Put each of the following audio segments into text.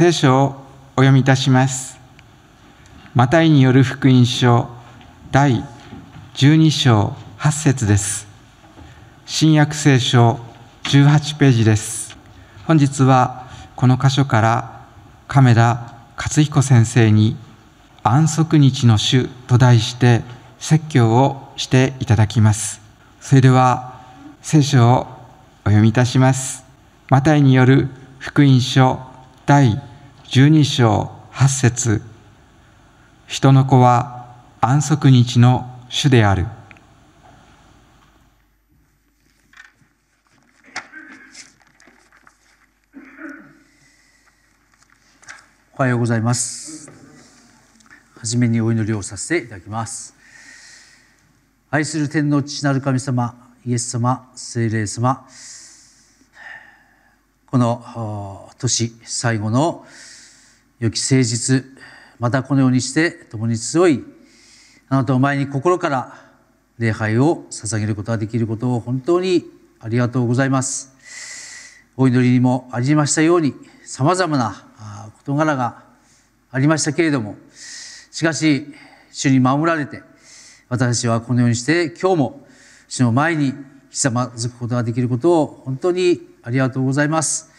聖書をお読みいたします。マタイによる福音書第12章8節です。新約聖書18ページです。本日はこの箇所から亀田勝彦先生に安息日の主と題して説教をしていただきます。それでは聖書をお読みいたします。マタイによる福音書第十二章八節人の子は安息日の主である」おはようございますはじめにお祈りをさせていただきます愛する天の父なる神様イエス様聖霊様この年最後の「良き誠実またこのようにして共に強いあなたを前に心から礼拝を捧げることができることを本当にありがとうございますお祈りにもありましたようにさまざまな事柄がありましたけれどもしかし主に守られて私たちはこのようにして今日も主の前にひざまずくことができることを本当にありがとうございます。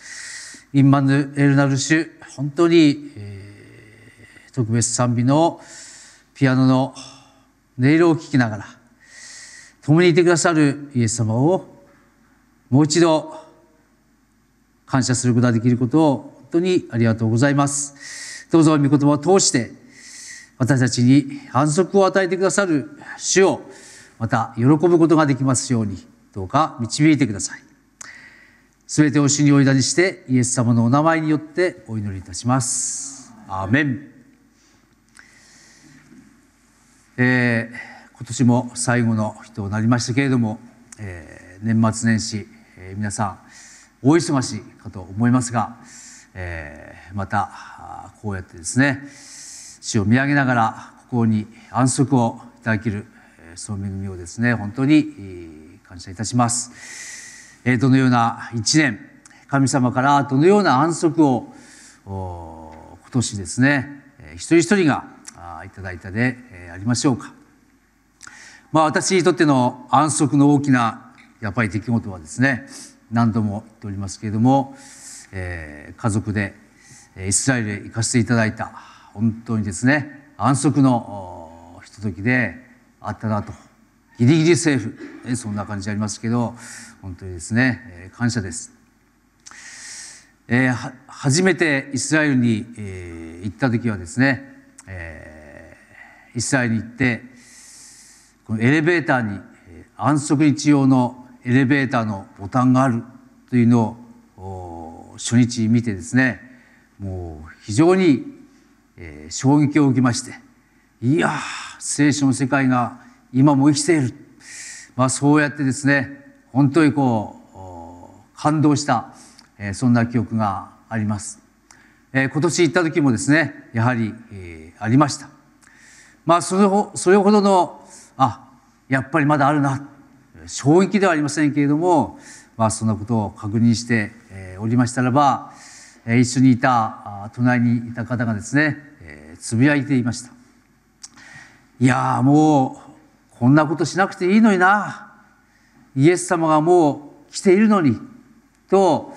インマヌエル・ナルシュ本当に、えー、特別賛美のピアノの音色を聴きながら共にいてくださるイエス様をもう一度感謝することができることを本当にありがとうございます。どうぞ御言葉を通して私たちに安息を与えてくださる主をまた喜ぶことができますようにどうか導いてください。全てを死においだにしてイエス様のお名前によってお祈りいたしますアメン、えー、今年も最後の日となりましたけれども、えー、年末年始、えー、皆さん大忙しいかと思いますが、えー、またこうやってですね死を見上げながらここに安息をいただけるえその恵みをですね本当に感謝いたします。えどのような一年神様からどのような安息を今年ですね一人一人がいただいたでありましょうか。まあ、私にとっての安息の大きなやっぱり出来事はですね何度も言っておりますけれども、え家族でイスラエルへ行かせていただいた本当にですね安息のひとときであったなとギリギリセーフ、ね、そんな感じありますけど本当にですね、えー、感謝です、えー、初めてイスラエルに、えー、行った時はですね、えー、イスラエルに行ってこのエレベーターに安息日用のエレベーターのボタンがあるというのを初日見てですねもう非常に、え衝撃を受けましていや聖書の世界が今も生きている、まあ、そうやってですね本当にこう感動した、えー、そんな記憶があります、えー、今年行った時もですねやはり、えー、ありましたまあそれほそれほどのあやっぱりまだあるな衝撃ではありませんけれども、まあ、そんなことを確認して、えー、おりましたらば、えー、一緒にいた隣にいた方がですね、えー、つぶやいていましたいやもう、こんなことしなくていいのにな。イエス様がもう来ているのに。と、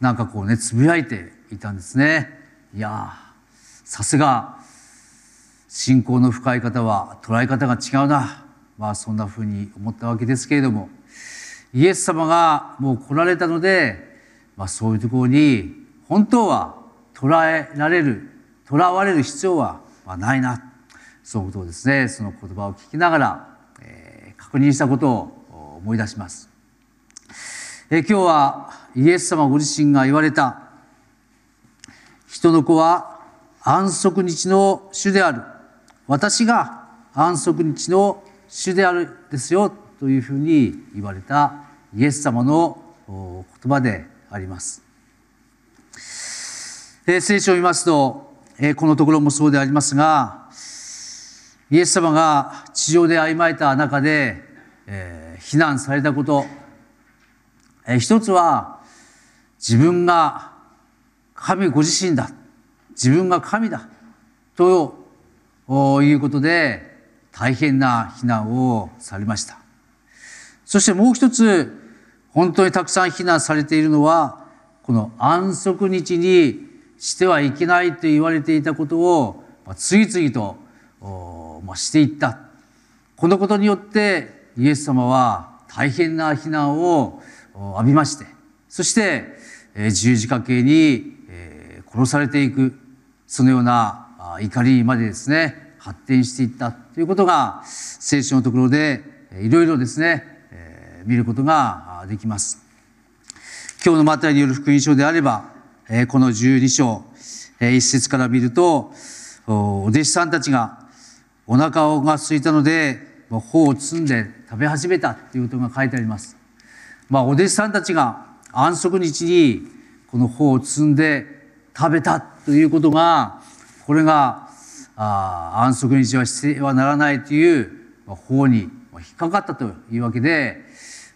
なんかこうね、つぶやいていたんですね。いやさすが、信仰の深い方は捉え方が違うな。まあそんな風に思ったわけですけれども、イエス様がもう来られたので、まあそういうところに本当は捉えられる、捉われる必要はないな。そういうことをですね、その言葉を聞きながら確認したことを思い出します。え今日はイエス様ご自身が言われた人の子は安息日の主である私が安息日の主であるですよというふうに言われたイエス様の言葉であります。聖書を見ますとこのところもそうでありますがイエス様が地上で曖昧た中で、えー、避難されたこと、えー、一つは自分が神ご自身だ自分が神だということで大変な避難をされましたそしてもう一つ本当にたくさん避難されているのはこの安息日にしてはいけないと言われていたことを次々とをしていったこのことによってイエス様は大変な非難を浴びましてそして十字架刑に殺されていくそのような怒りまでですね発展していったということが聖書のところでいろいろですね見ることができます。今日のマタイによる福音書であればこの12章1節から見るとお弟子さんたちがお腹が空いたので、まあ、頬を包んで食べ始めたということが書いてあります。まあ、お弟子さんたちが安息日にこの頬を包んで食べたということが、これがあ安息日はしてはならないという、ま法に引っかかったというわけで、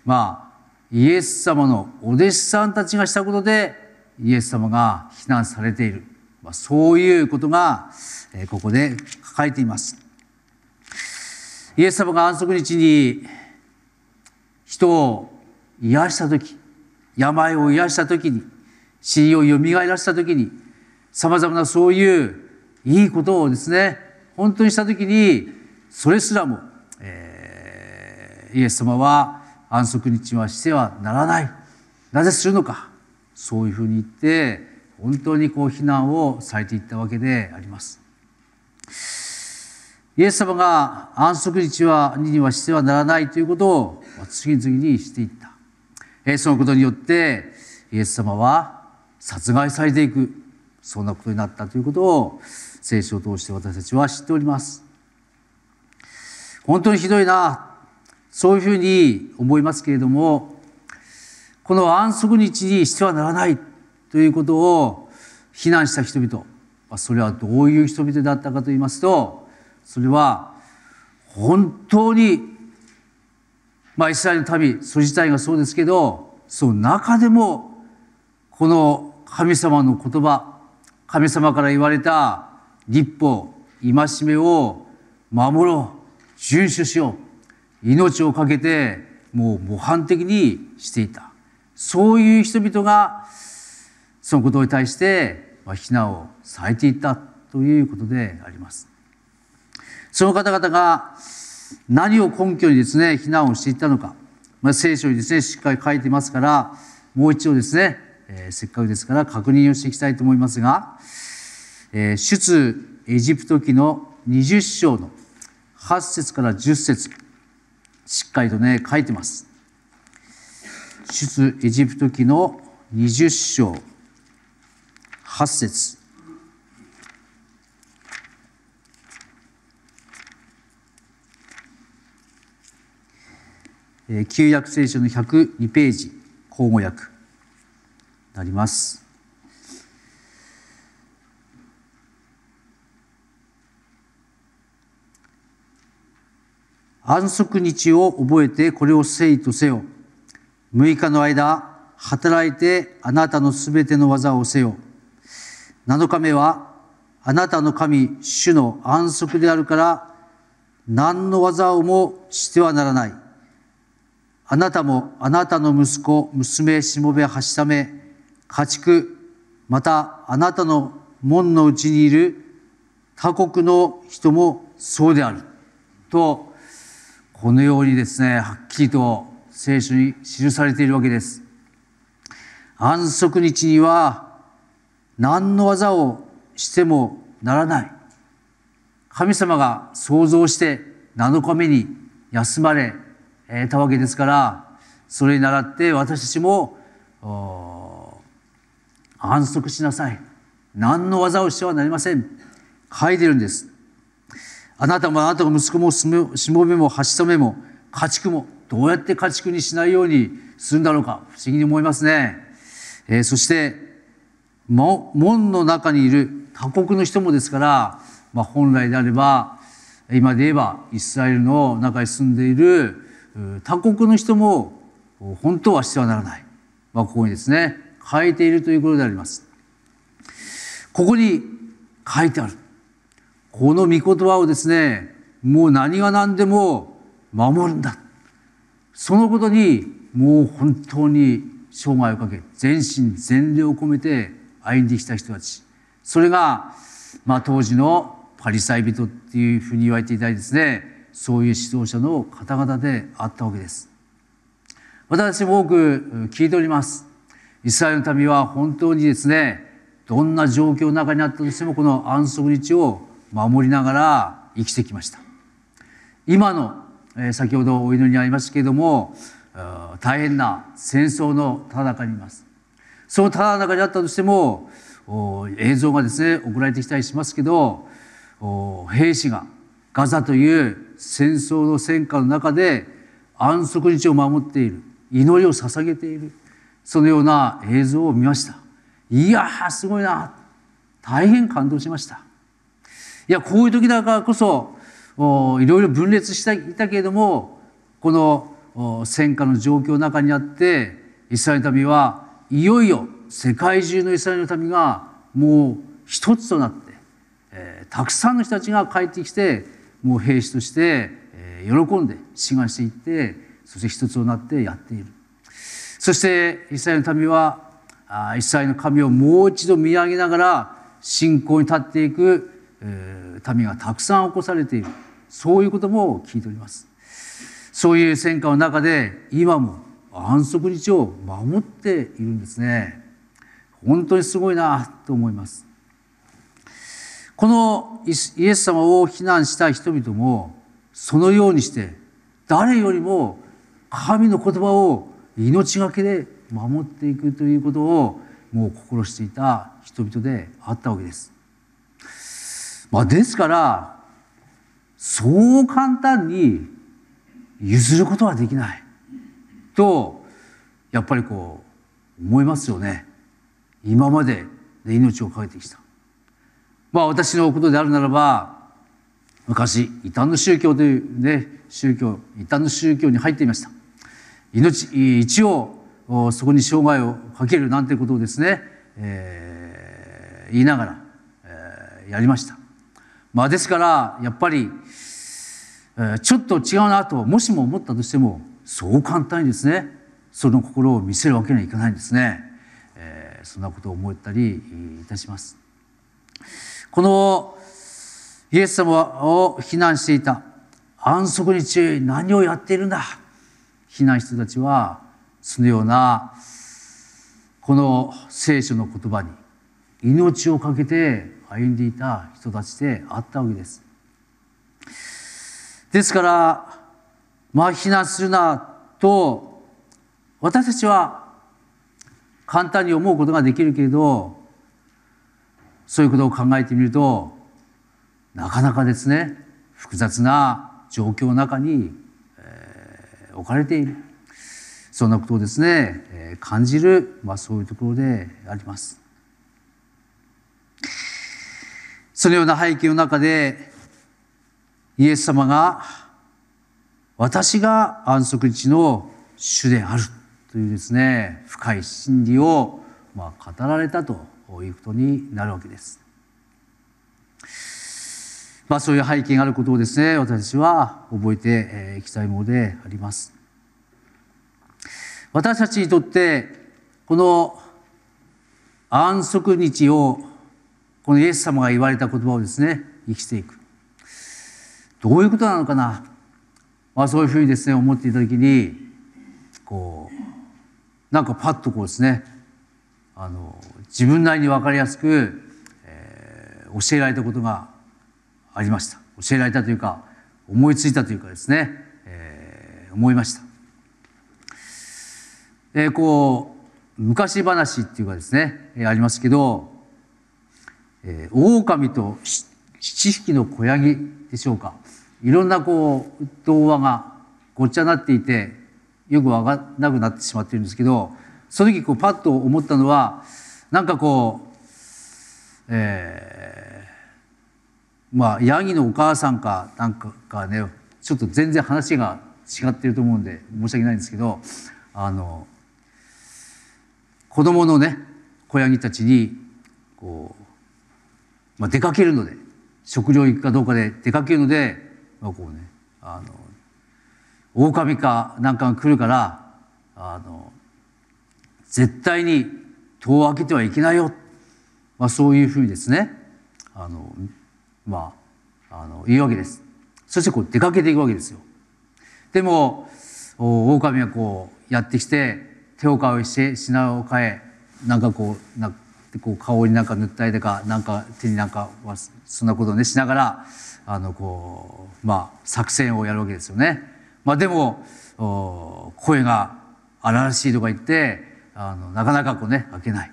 まあ、イエス様のお弟子さんたちがしたことでイエス様が非難されている、まあ、そういうことが、えここで書かれています。イエス様が安息日に人を癒した時病を癒した時に死にをよみがえらせた時にさまざまなそういういいことをですね本当にした時にそれすらも、えー、イエス様は安息日はしてはならないなぜするのかそういうふうに言って本当にこう非難をされていったわけであります。イエス様が安息日はにはしてはならないということを次々にしていった、えー、そのことによってイエス様は殺害されていくそんなことになったということを聖書を通して私たちは知っております本当にひどいなそういうふうに思いますけれどもこの安息日にしてはならないということを非難した人々それはどういう人々だったかと言いますとそれは本当に、まあ、イスラエルの民それ自体がそうですけどその中でもこの神様の言葉神様から言われた立法戒めを守ろう遵守しよう命を懸けてもう模範的にしていたそういう人々がそのことに対して非難をされていたということであります。その方々が何を根拠にですね、避難をしていったのか、まあ、聖書にですね、しっかり書いてますから、もう一度ですね、えー、せっかくですから確認をしていきたいと思いますが、えー、出エジプト記の20章の8節から10節しっかりとね、書いてます。出エジプト記の20章8節旧約聖書の102ページ口語訳なります。安息日を覚えてこれを意とせよ。6日の間、働いてあなたのすべての技をせよ。7日目は、あなたの神、主の安息であるから、何の技をもしてはならない。あなたもあなたの息子、娘、しもべ、はしため、家畜、またあなたの門のうちにいる他国の人もそうである。と、このようにですね、はっきりと聖書に記されているわけです。安息日には何の技をしてもならない。神様が創造して7日目に休まれたわけですから、それに倣って私たちも、安息しなさい。何の技をしてはなりません。書いてるんです。あなたもあなたの息子もしもべも箸とめも家畜もどうやって家畜にしないようにするんだろうか不思議に思いますね。えー、そして門の中にいる他国の人もですから、まあ、本来であれば今で言えばイスラエルの中に住んでいる他国の人も本当はしてはならない、まあ、ここにですね書いているということであります。ここに書いてあるこの御言葉をですねもう何が何でも守るんだそのことにもう本当に生涯をかけ全身全霊を込めて歩んできた人たちそれが、まあ、当時のパリサイ人っていうふうに言われていたりですねそういう指導者の方々であったわけです私も多く聞いておりますイスラエルの民は本当にですねどんな状況の中にあったとしてもこの安息日を守りながら生きてきました今の先ほどお祈りにありましたけれども大変な戦争のただ中にいますそのただ中にあったとしても映像がですね送られてきたりしますけど兵士がガザという戦争の戦火の中で安息日を守っている祈りを捧げているそのような映像を見ましたいやーすごいな大変感動しましたいやこういう時だからこそいろいろ分裂していたけれどもこの戦火の状況の中にあってイスラエルの民はいよいよ世界中のイスラエルの民がもう一つとなって、えー、たくさんの人たちが帰ってきてもう兵士として喜んで志願していってそして一つとなってやっているそして一切の民は一切の神をもう一度見上げながら信仰に立っていく民がたくさん起こされているそういうことも聞いておりますそういう戦火の中で今も安息日を守っているんですね本当にすごいなと思いますこのイエス様を非難した人々もそのようにして誰よりも神の言葉を命がけで守っていくということをもう心していた人々であったわけです。まあ、ですからそう簡単に譲ることはできないとやっぱりこう思いますよね今までで命を懸けてきたまあ私のことであるならば、昔、異端の宗教というね、宗教、異端の宗教に入っていました。命、一応、そこに生涯をかけるなんてことをですね、えー、言いながら、えー、やりました。まあですから、やっぱり、えー、ちょっと違うなと、もしも思ったとしても、そう簡単にですね、その心を見せるわけにはいかないんですね。えー、そんなことを思ったりいたします。このイエス様を非難していた安息に注意何をやっているんだ非難人たちはそのようなこの聖書の言葉に命を懸けて歩んでいた人たちであったわけです。ですからまあ非難するなと私たちは簡単に思うことができるけれどそういうことを考えてみるとなかなかですね複雑な状況の中に、えー、置かれているそんなことをですね、えー、感じる、まあ、そういうところであります。そのような背景の中でイエス様が私が安息日の主であるというですね深い真理をまあ語られたとこういうことになるわけです。まあ、そういう背景があることをですね私は覚えていきたいものであります。私たちにとってこの安息日をこのイエス様が言われた言葉をですね生きていくどういうことなのかな、まあ、そういうふうにですね思っていた時にこうなんかパッとこうですねあの自分なりに分かりやすく、えー、教えられたことがありました教えられたというか思いついたというかですね、えー、思いました。えー、こう昔話っていうかですね、えー、ありますけど、えー、狼と七匹の子ヤギでしょうかいろんなこう童話がごっちゃなっていてよく分からなくなってしまってるんですけどその時こうパッと思ったのはなんかこう、えー、まあヤギのお母さんかなんかかねちょっと全然話が違ってると思うんで申し訳ないんですけどあの子供のね子ヤギたちにこう、まあ、出かけるので食料行くかどうかで出かけるので、まあ、こうねあの狼かなんかが来るからあの絶対に戸を開けてはいけないよ、まあ、そういうふうにですねあの、まあ、あの言うわけです。そしてこう出かけていくわけですよ。でも狼がこうやってきて手を変えして品を変えなんかこうなこう顔になんか塗ったりとかなんか手になんかそんなことをねしながらあのこう、まあ、作戦をやるわけですよね。まあ、でも声が荒々しいとか言ってあのなかなかこうね開けない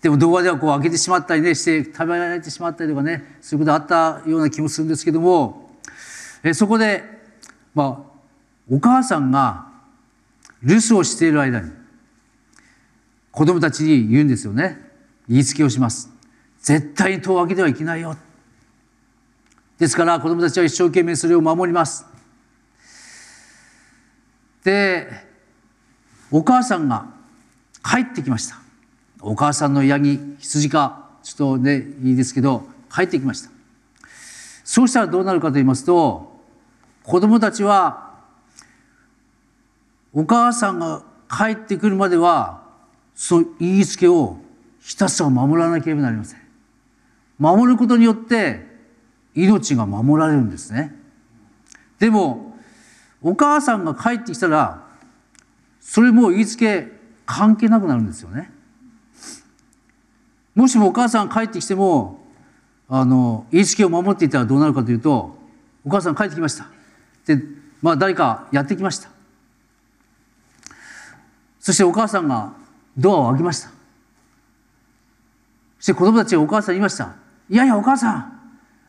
でも動画ではこう開けてしまったりねして食べられてしまったりとかねそういうことあったような気もするんですけどもえそこで、まあ、お母さんが留守をしている間に子供たちに言うんですよね言いつけをします絶対に戸を開けてはいけないよですから子供たちは一生懸命それを守りますでお母さんが帰ってきましたお母さんのヤギ羊かちょっとねいいですけど帰ってきましたそうしたらどうなるかと言いますと子供たちはお母さんが帰ってくるまではその言いつけをひたすら守らなければなりません守ることによって命が守られるんですねでもお母さんが帰ってきたらそれも言いつけ関係なくなるんですよね。もしもお母さん帰ってきてもあの意識を守っていたらどうなるかというと「お母さん帰ってきました」でまあ誰かやってきましたそしてお母さんがドアを開けましたそして子供たちがお母さんに言いました「いやいやお母さん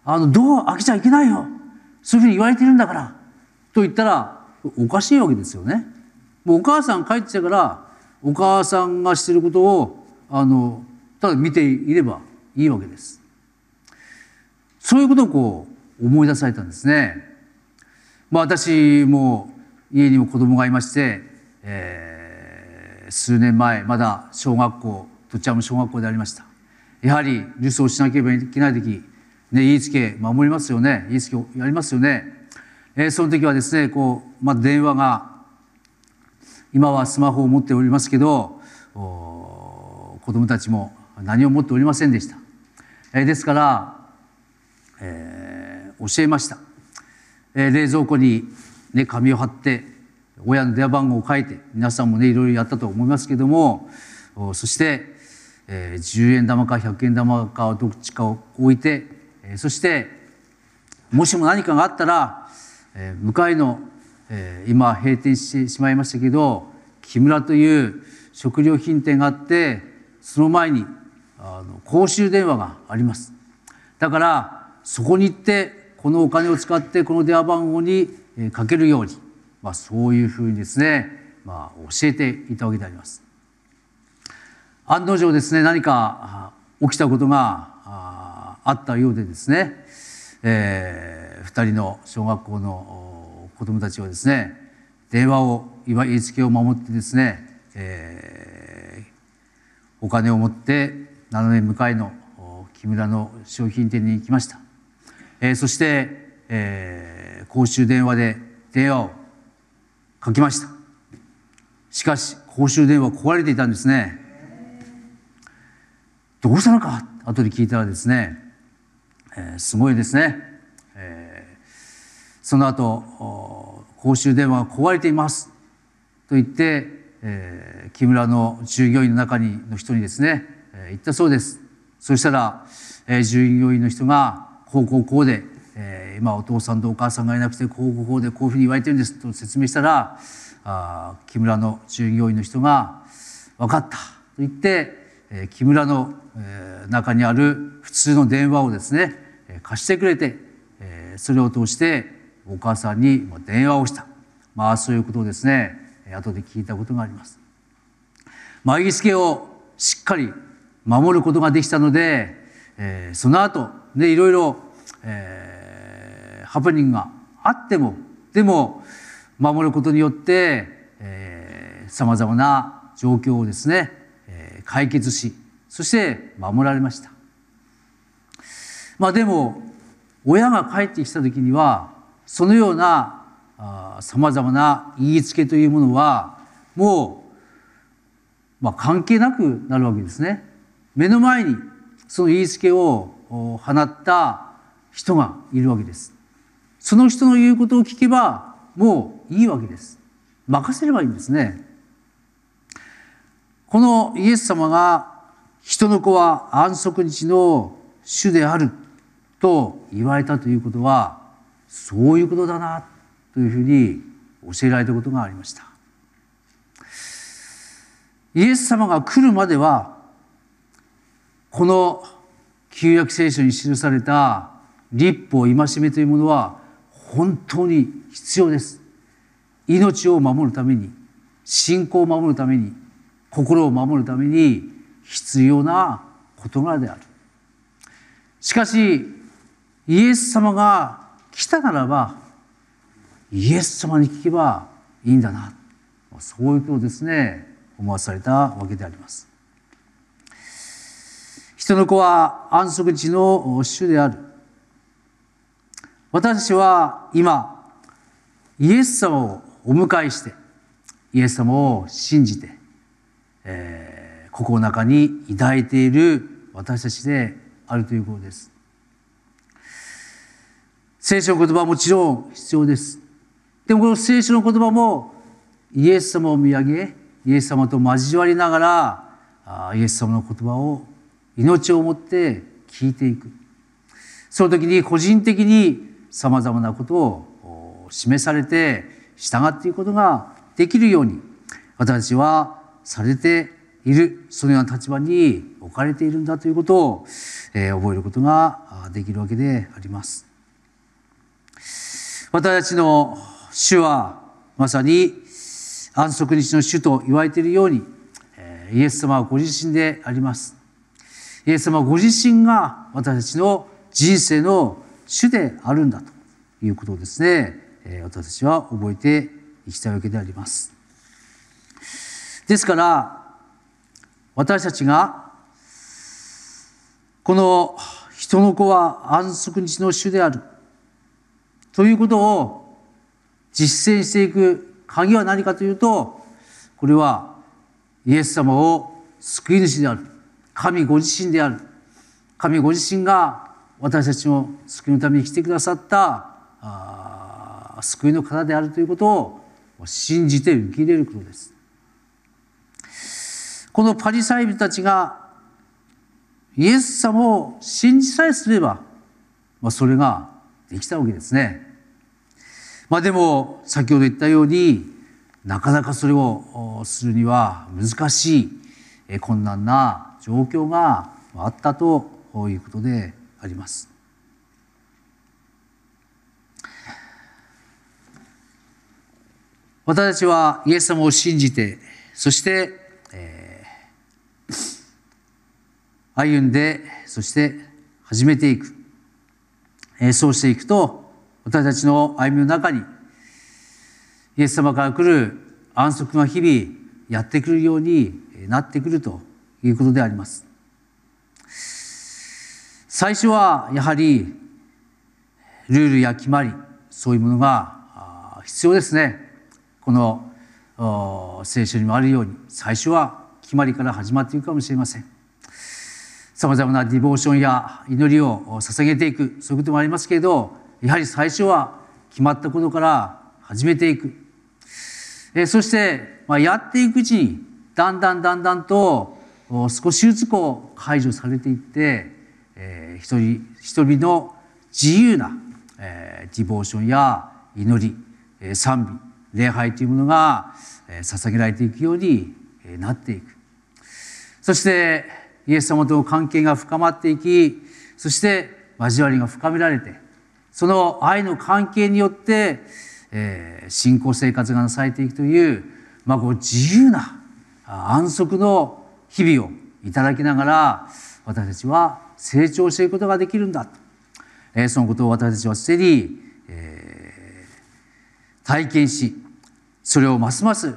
あのドア開けちゃいけないよそういうふうに言われてるんだから」と言ったらおかしいわけですよね。もうお母さん帰ってきたからお母さんがしてることをあのただ見ていればいいわけです。そういうことをこう思い出されたんですね。まあ、私も家にも子供がいまして、えー、数年前まだ小学校どっちらも小学校でありました。やはり留守をしなければいけない時、ね、言いつけ守りますよね言いつけやりますよね。えー、その時はですねこう、まあ、電話が今はスマホを持っておりますけど子どもたちも何を持っておりませんでした、えー、ですから、えー、教えました、えー、冷蔵庫に、ね、紙を貼って親の電話番号を書いて皆さんもねいろいろやったと思いますけどもそして、えー、10円玉か100円玉かどっちかを置いて、えー、そしてもしも何かがあったら、えー、向かいのえー、今閉店してしまいましたけど木村という食料品店があってその前にあの公衆電話がありますだからそこに行ってこのお金を使ってこの電話番号にかけるように、まあ、そういうふうにですね、まあ、教えていたわけであります。案の定ですね何か起きたことがあったようでですね、えー、2人の小学校の子供たちはですね電話をいわゆる付けを守ってですね、えー、お金を持って7年向かいの木村の商品店に行きました、えー、そして、えー、公衆電話で電話をかけましたしかし公衆電話壊れていたんですねどうしたのか後で聞いたらですね、えー、すごいですねその後、公衆電話が壊れていますと言って、えー、木村の従業員の中にの人にですね、えー、言ったそうです。そしたら、えー、従業員の人が、こうこうこうで、えー、今お父さんとお母さんがいなくて、こうこうこうでこういうふうに言われてるんですと説明したら、あ木村の従業員の人が、分かったと言って、えー、木村の、えー、中にある普通の電話をですね、貸してくれて、えー、それを通して、お母さんに電話をした、まあ、そういうことをですね後で聞いたことがあります。まあ、イギス家をしっかり守ることができたので、えー、その後ねいろいろ、えー、ハプニングがあってもでも守ることによってさまざまな状況をですね、えー、解決しそして守られました。まあ、でも親が帰ってきた時にはそのようなさまざまな言いつけというものはもう、まあ、関係なくなるわけですね。目の前にその言いつけを放った人がいるわけです。その人の言うことを聞けばもういいわけです。任せればいいんですね。このイエス様が人の子は安息日の主であると言われたということはそういうことだなというふうに教えられたことがありましたイエス様が来るまではこの旧約聖書に記された立法戒めというものは本当に必要です命を守るために信仰を守るために心を守るために必要な事柄であるしかしイエス様が来たならばイエス様に聞けばいいんだなそういうことをですね思わされたわけであります。人の子は安息地の主である。私たちは今イエス様をお迎えしてイエス様を信じて、えー、心の中に抱いている私たちであるということです。聖書の言葉はもちろん必要です。でもこの聖書の言葉もイエス様を見上げ、イエス様と交わりながら、イエス様の言葉を命をもって聞いていく。その時に個人的に様々なことを示されて従っていくことができるように、私はされている、そのような立場に置かれているんだということを、え覚えることができるわけであります。私たちの主はまさに安息日の主と言われているようにイエス様はご自身でありますイエス様ご自身が私たちの人生の主であるんだということをですね私たちは覚えていきたいわけでありますですから私たちがこの人の子は安息日の主であるということを実践していく鍵は何かというと、これはイエス様を救い主である。神ご自身である。神ご自身が私たちの救いのために来てくださった救いの方であるということを信じて受け入れることです。このパリサイ人たちがイエス様を信じさえすれば、まあ、それができたわけですね。まあでも先ほど言ったようになかなかそれをするには難しい困難な状況があったということであります。私たちはイエス様を信じてそして、えー、歩んでそして始めていくえそうしていくと私たちの歩みの中にイエス様から来る安息が日々やってくるようになってくるということであります。最初はやはりルールや決まりそういうものが必要ですね。この聖書にもあるように最初は決まりから始まっていくかもしれません。さまざまなディボーションや祈りを捧げていくそういうこともありますけれどやはり最初は決まったことから始めていく、えそして、まあ、やっていくうちにだんだんだんだんと少しずつこう解除されていって、えー、一人一人の自由な、えー、ディボーションや祈り、えー、賛美礼拝というものが、えー、捧げられていくようになっていくそしてイエス様との関係が深まっていき、そして交わりが深められて、その愛の関係によって、えー、信仰生活がなされていくという、まあ、こう自由な安息の日々をいただきながら、私たちは成長していくことができるんだ。えー、そのことを私たちは既に、えー、体験し、それをますます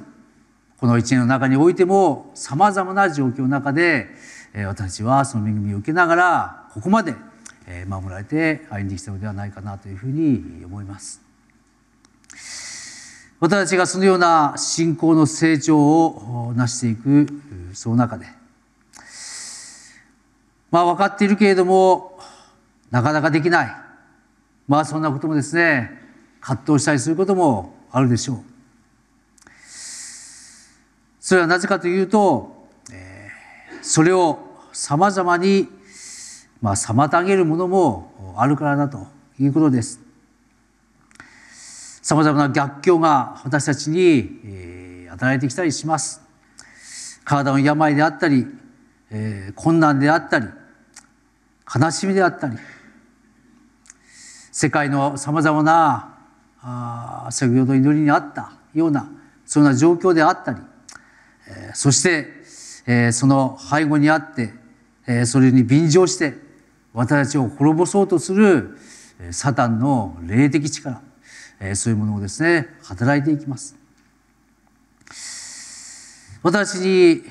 この一年の中においても様々な状況の中でえ私はその恵みを受けながらここまで守られて歩んできたのではないかなというふうに思います。私たちがそのような信仰の成長を成していくその中でまあ分かっているけれどもなかなかできないまあそんなこともですね葛藤したりすることもあるでしょう。それはなぜかというとそれをさまざまに、まあ、妨げるものもあるからだということです。さまざまな逆境が私たちに、えー、与えてきたりします。体の病であったり、えー、困難であったり悲しみであったり世界のさまざまなあ先ほど祈りにあったようなそんな状況であったり、えー、そして、えー、その背後にあってえそれに便乗して私たちを滅ぼそうとするサタンの霊的力、えそういうものをですね働いていきます。私に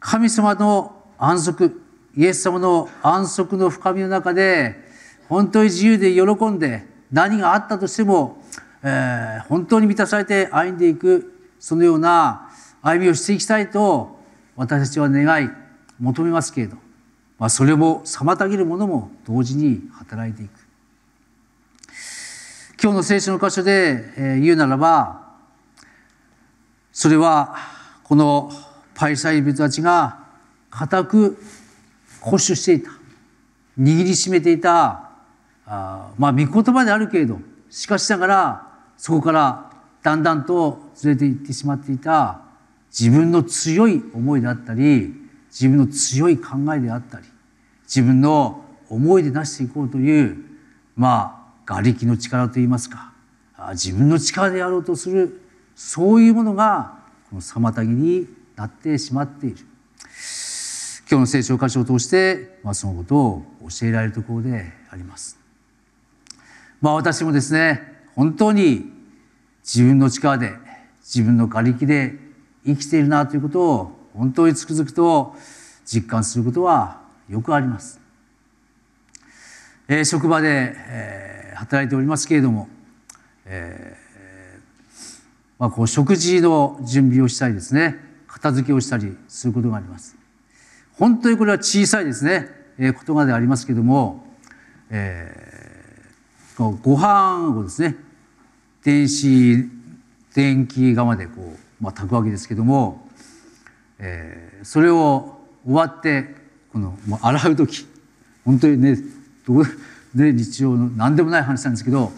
神様の安息イエス様の安息の深みの中で本当に自由で喜んで何があったとしても、えー、本当に満たされて歩んでいくそのような歩みをしていきたいと私たちは願い求めますけれど、まあ、それを妨げるものも同時に働いていく今日の聖書の箇所で、え言うならばそれはこのパリサイ人たちが固く固守していた握りしめていたあまあ見言葉であるけれどしかしながらそこからだんだんと連れて行ってしまっていた自分の強い思いだったり自分の強い考えであったり自分の思いで出していこうというまあ瓦礫の力といいますか自分の力でやろうとするそういうものがこの妨げになってしまっている今日の聖書箇所を通して、まあ、そのことを教えられるところであります。まあ私もですね本当に自分の力で自分の瓦礫で生きているなということを本当につくづくと実感することはよくあります。えー、職場で、えー、働いておりますけれども、えーまあ、こう食事の準備をしたりですね片付けをしたりすることがあります。本当にこれは小さいですね、えー、言葉でありますけれども、えー、ご飯をですね電子電気釜でこう、まあ、炊くわけですけれどもえー、それを終わってこのもう洗う時 本当にねどね日常の何でもない話なんですけど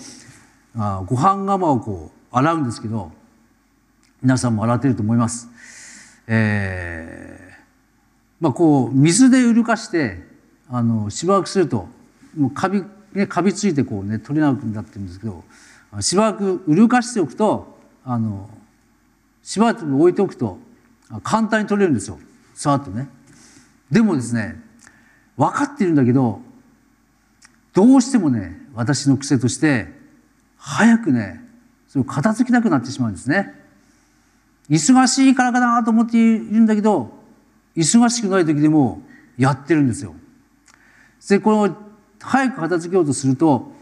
あご飯釜をこう洗うんですけど皆さんも洗ってると思います。えーまあ、こう水で潤かしてあのしばらくするともうカビ,、ね、カビついてこう、ね、取れなくなってるんですけどしばらく潤かしておくとあのしばらく置いておくと簡単に取れるんですよさっとねでもですね分かっているんだけどどうしてもね私の癖として早くねそれを片付けなくなってしまうんですね忙しいからかなと思っているんだけど忙しくない時でもやってるんですよでこの早く片付けようとすると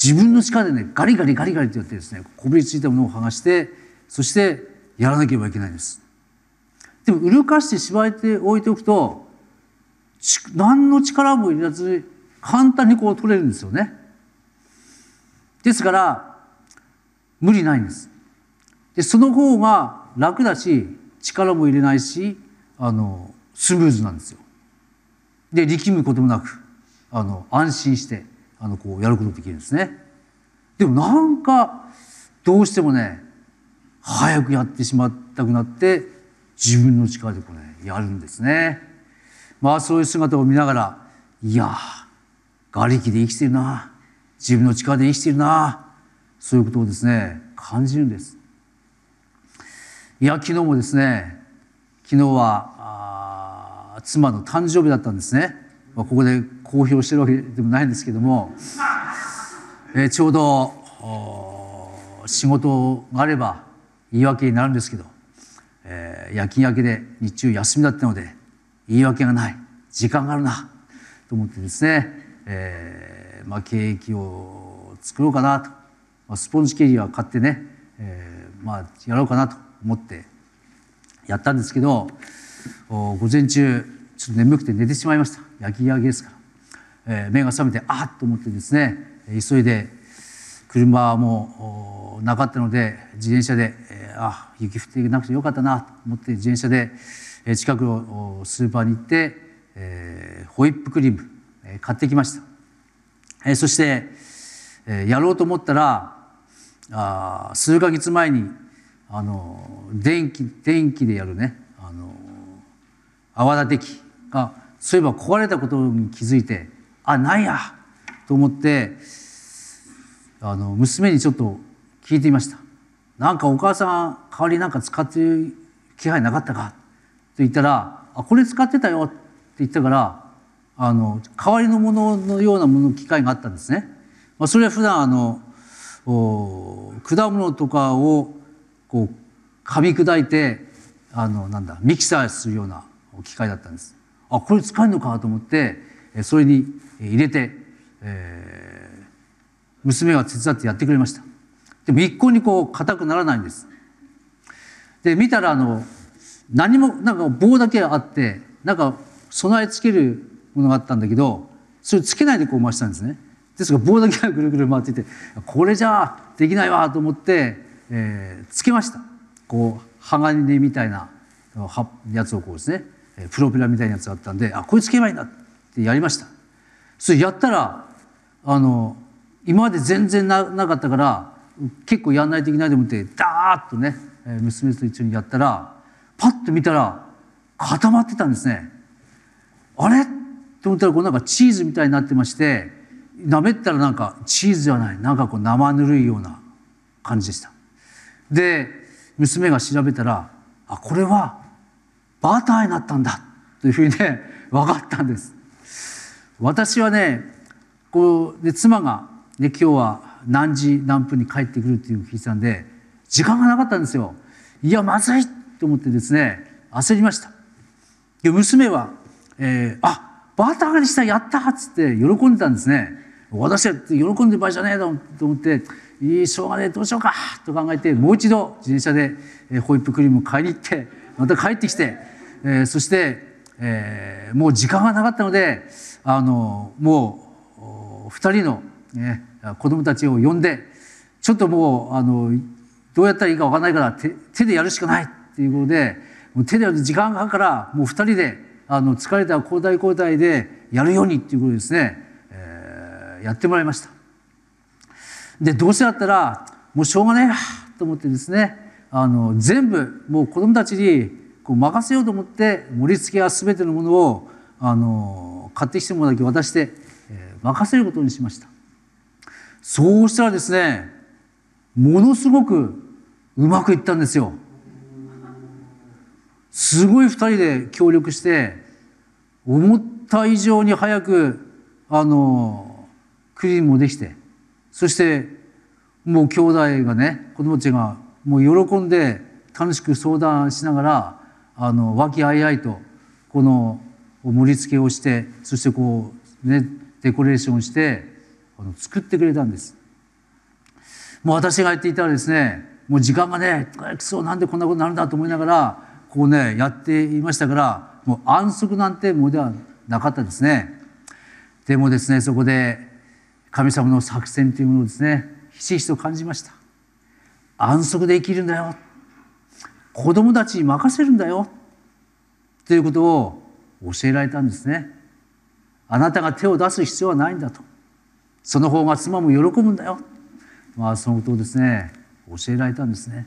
自分の力でねガリガリガリガリってやってですねこびりついたものを剥がしてそしてやらなければいけないんですでも、うるかして縛って置いておくと、何の力も入れずに、簡単にこう取れるんですよね。ですから、無理ないんです。で、その方が楽だし、力も入れないし、あの、スムーズなんですよ。で、力むこともなく、あの、安心して、あの、こう、やることできるんですね。でもなんか、どうしてもね、早くやってしまったくなって、自分の力でこれやるんですね。まあそういう姿を見ながら、いやりきで生きてるな。自分の力で生きてるな。そういうことをですね、感じるんです。いや、昨日もですね、昨日は、妻の誕生日だったんですね。まあ、ここで公表してるわけでもないんですけども、えー、ちょうど仕事があれば言い訳になるんですけどえー、夜勤明けで日中休みだったので言い訳がない時間があるなと思ってですね、えーまあ、ケーキを作ろうかなと、まあ、スポンジケーキは買ってね、えーまあ、やろうかなと思ってやったんですけど午前中ちょっと眠くて寝てしまいました夜勤明けですから、えー、目が覚めてあっと思ってですね急いで車もなかったので自転車で、えーあ雪降ってなくてよかったなと思って自転車で近くのスーパーに行って、えー、ホイップクリーム買ってきました、えそして、えやろうと思ったらあ数ヶ月前にあの電気電気でやるねあの泡立て器がそういえば壊れたことに気づいてあなんやと思ってあの娘にちょっと聞いてみましたなんかお母さん代わりなんか使ってる気配なかったか?」って言ったら「あこれ使ってたよ」って言ったからあの代わりのもののようなもの機械があったんですね。まあ、それは普段あの果物とかをこう噛み砕いてあのなんだミキサーするような機械だったんです。あこれ使えるのかと思ってそれに入れて、えー、娘は手伝ってやってくれました。でも一向にこう硬くならないんです。で見たらあの何もなんか棒だけあってなんか備え付けるものがあったんだけどそれつけないでこう回したんですね。ですが棒だけがぐるぐる回っていてこれじゃできないわと思って、えー、つけました。こう鋼みたいなやつをこうですねプロペラみたいなやつがあったんであこれつけばいいんだってやりました。それやったらあの今まで全然ななかったから結構やんないといけないと思ってダーッとね娘と一緒にやったらパッと見たら固まってたんですね。あれと思ったらこうなんかチーズみたいになってましてなめたらなんかチーズじゃないなんかこう生ぬるいような感じでした。で娘が調べたらあこれはバターになったんだというふうにね分かったんです。私はねこうで妻が、ね、今日は何時何分に帰ってくるっていう聞いてたんで時間がなかったんですよいやまずいと思ってですね焦りましたで娘は、えー、あバターにしたやったっつって喜んでたんですね私は喜んでる場合じゃねえと思っていいしょうがねえどうしようかと考えてもう一度自転車で、ホイップクリーム買いに行ってまた帰ってきて、えー、そして、えー、もう時間がなかったのであのもう2人の、ね、子供たちを呼んでちょっともうあのどうやったらいいか分かんないから手手でやるしかないっていうことでもう手でやる時間がかからもう2人であの疲れた交代交代でやるようにっていうことですね、えー、やってもらいました。でどうせだったらもうしょうがないなと思ってですねあの全部もう子どもたちにこう任せようと思って盛り付けや全てのものをあの買ってきてもらだけ渡して、え任せることにしました。そうしたらですね、ものすごくうまくいったんですよ。すごい2人で協力して、思った以上に早く、あの、クリームもできて、そして、もう兄弟がね、子供たちがもう喜んで楽しく相談しながら、あの、和気あいあいと、この盛り付けをして、そしてこう、ね、デコレーションして、作ってくれたんです。もう私が言っていたらですねもう時間がねくそなんでこんなことになるんだと思いながらこうねやっていましたからもう安息なんてもうではなかったですね。でもですねそこで神様の作戦というものをですねひしひしと感じました。安息で生きるんだよ子供たちに任せるんだよということを教えられたんですね。あなたが手を出す必要はないんだと。その方が妻も喜ぶんだよ。まあ、そのことをですね、教えられたんですね。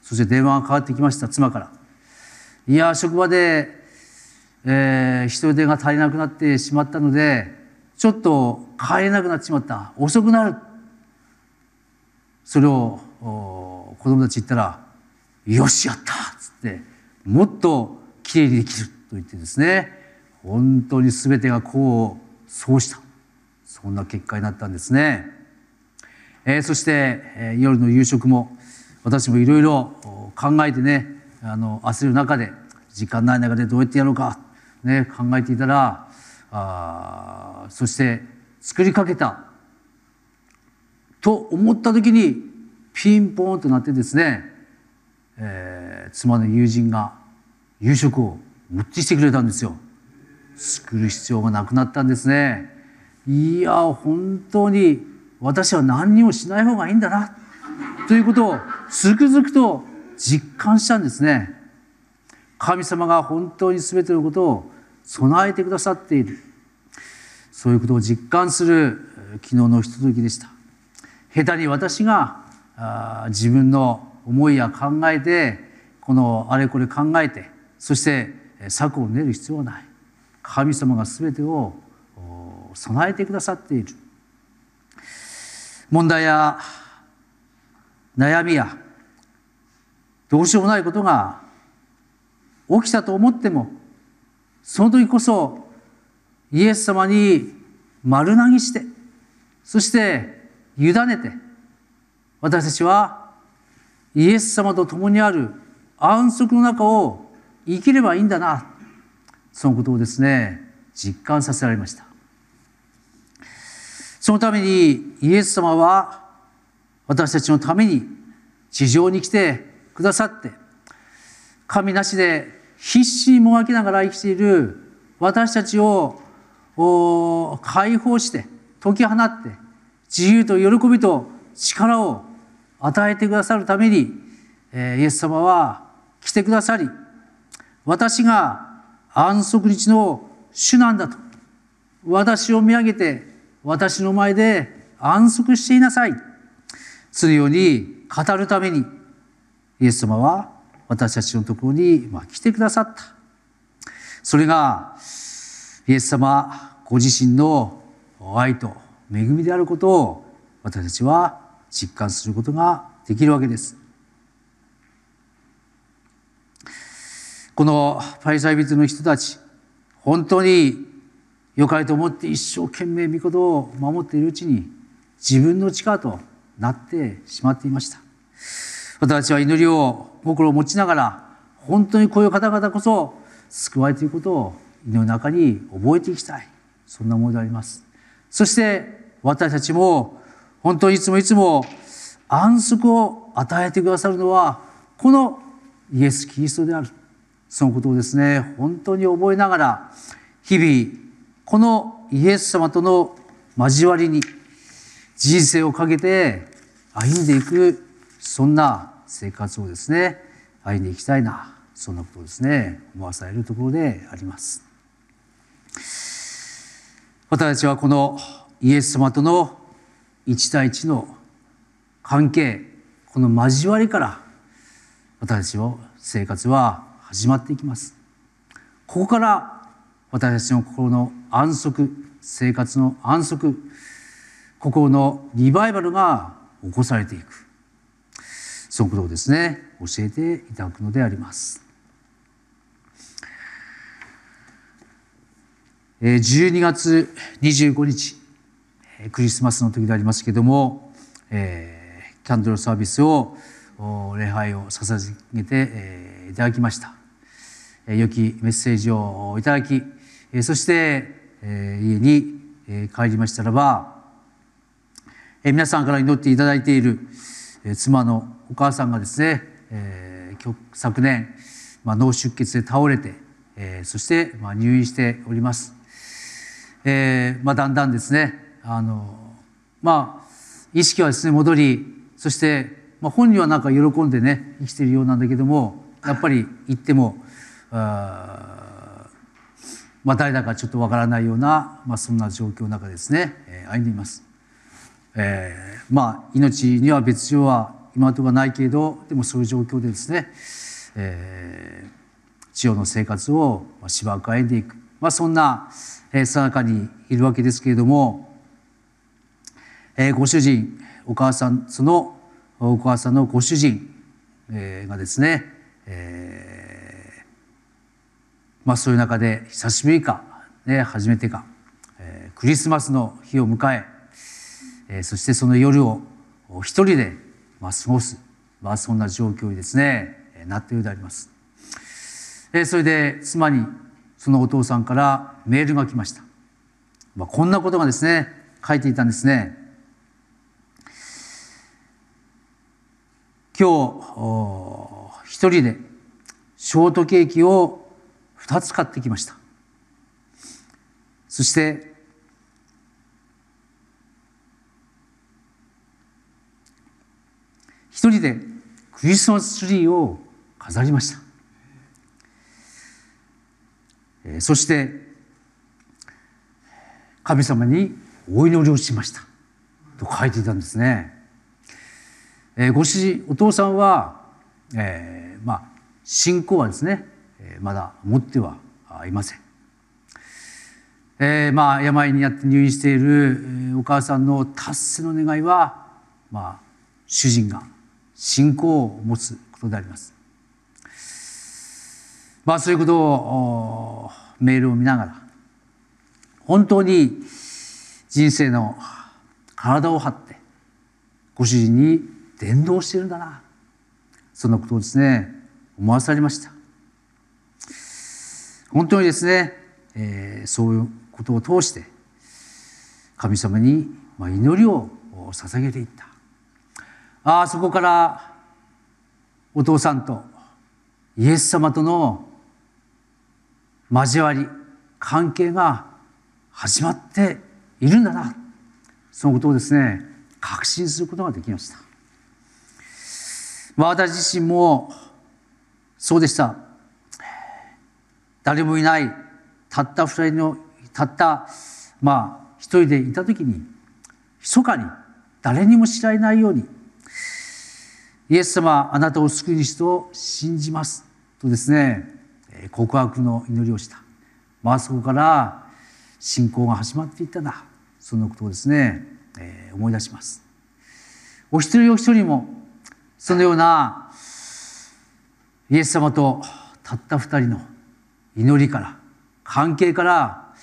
そして電話がかかってきました、妻から。いや、職場で、えー、人手が足りなくなってしまったので、ちょっと帰れなくなってしまった。遅くなる。それを子供たち言ったら、よし、やったつって、もっときれいにできると言ってですね、本当に全てがこう、そうした。そんな結果になったんですね、えー、そして、えー、夜の夕食も私もいろいろ考えてねあの焦る中で時間ない中でどうやってやろうか、ね、考えていたらあそして作りかけたと思った時にピンポーンとなってですね、えー、妻の友人が夕食を持ってきてくれたんですよ。作る必要がなくなったんですね。いや本当に私は何にもしない方がいいんだなということをつくづくと実感したんですね神様が本当に全てのことを備えてくださっているそういうことを実感する昨日のひとときでした下手に私があ自分の思いや考えてこのあれこれ考えてそして策を練る必要はない神様が全てを備えてくださっている問題や悩みやどうしようもないことが起きたと思ってもその時こそイエス様に丸投げしてそして委ねて私たちはイエス様と共にある安息の中を生きればいいんだなそのことをですね実感させられましたそのためにイエス様は私たちのために地上に来てくださって神なしで必死にもがきながら生きている私たちを解放して解き放って自由と喜びと力を与えてくださるために、えイエス様は来てくださり私が安息日の主なんだと私を見上げて私の前で安息していなさい。するように語るために、イエス様は私たちのところに来てくださった。それが、イエス様ご自身の愛と恵みであることを私たちは実感することができるわけです。このパリサイ人の人たち、本当によかれと思って一生懸命御事を守っているうちに自分の力となってしまっていました。私たちは祈りを心を持ちながら本当にこういう方々こそ救われていることを祈りの中に覚えていきたいそんなものであります。そして私たちも本当にいつもいつも安息を与えてくださるのはこのイエス・キリストであるそのことをですね本当に覚えながら日々このイエス様との交わりに人生をかけて歩んでいくそんな生活をですね歩んでいきたいなそんなことをですね思わされるところであります私たちはこのイエス様との一対一の関係この交わりから私たちの生活は始まっていきますここから私たちの心の安息生活の安息ここのリバイバルが起こされていくそのことをですね教えていただくのであります。12月25日クリスマスの時でありますけれども、えー、キャンドルサービスを礼拝を捧げて、えー、いただきました、えー、良きメッセージをいただきえそして、え家に、え帰りましたらば、え皆さんから祈っていただいている、え妻のお母さんがですね、え昨年、まあ、脳出血で倒れて、えそして、まあ、入院しております。えまあ、だんだんですねあの、まあ、意識はですね戻りそして、まあ、本人はなんか喜んでね生きてるようなんだけどもやっぱり行ってもあまあ、誰だかちょっとわからないような、まあ、そんな状況の中ですね、えー、歩んでいます、えー、まあ命には別状は今のところないけれどでもそういう状況でですね、えー、地方の生活をまあ、しばらく歩んでいく、まあ、そんなさなかにいるわけですけれども、えー、ご主人お母さんそのお母さんのご主人えがですね、えーまあ、そういう中で久しぶりか、ね、初めてか、えー、クリスマスの日を迎ええー、そしてその夜を一人で、まあ、過ごす、まあ、そんな状況にですね、えー、なっているであります、えー、それで妻にそのお父さんからメールが来ました、まあ、こんなことがですね書いていたんですね今日一人でショートケーキを2つ買ってきましたそして一人でクリスマスツリーを飾りましたそして神様にお祈りをしましたと書いていたんですね。えご主人お父さんは、えー、まあ信仰はですねまだ持ってはいません。えー、まあ病になって入院しているお母さんの達成の願いは、まあ、主人が信仰を持つことであります。まあそういうことをメールを見ながら本当に人生の体を張ってご主人に伝道しているんだなそのことをですね思わされました本当にですね、えー、そういうことを通して神様に祈りを捧げていったあそこからお父さんとイエス様との交わり関係が始まっているんだなそのことをですね確信することができました、まあ、私自身もそうでした誰もいないたった二人のたったまあ一人でいた時に密かに誰にも知られないようにイエス様あなたを救い主と信じますとですね告白の祈りをしたまあそこから信仰が始まっていったなそのことをですね、え思い出しますお一人お一人もそのようなイエス様とたった二人の祈りから関係から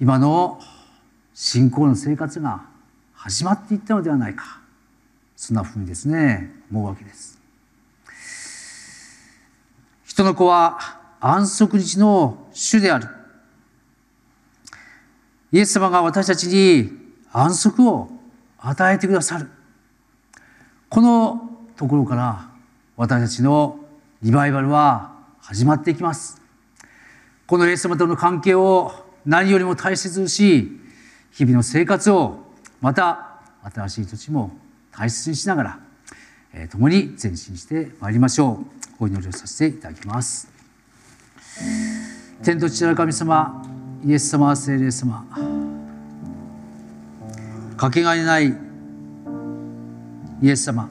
今の信仰の生活が始まっていったのではないかそんなふうにですね思うわけです。人の子は安息日の主である。イエス様が私たちに安息を与えてくださる。このところから私たちのリバイバルは始まっていきます。このイエス様との関係を何よりも大切にし日々の生活をまた新しい土地も大切にしながら、え共に前進してまいりましょうお祈りをさせていただきます天と地の神様イエス様聖霊様かけがえないイエス様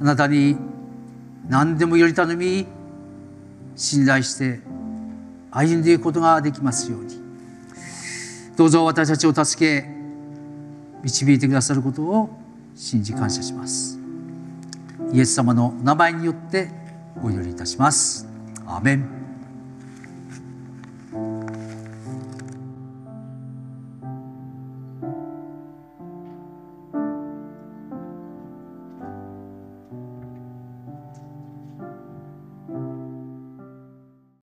あなたに何でもより頼み信頼して歩んでいくことができますようにどうぞ私たちを助け導いてくださることを信じ感謝しますイエス様の名前によってお祈りいたしますアメン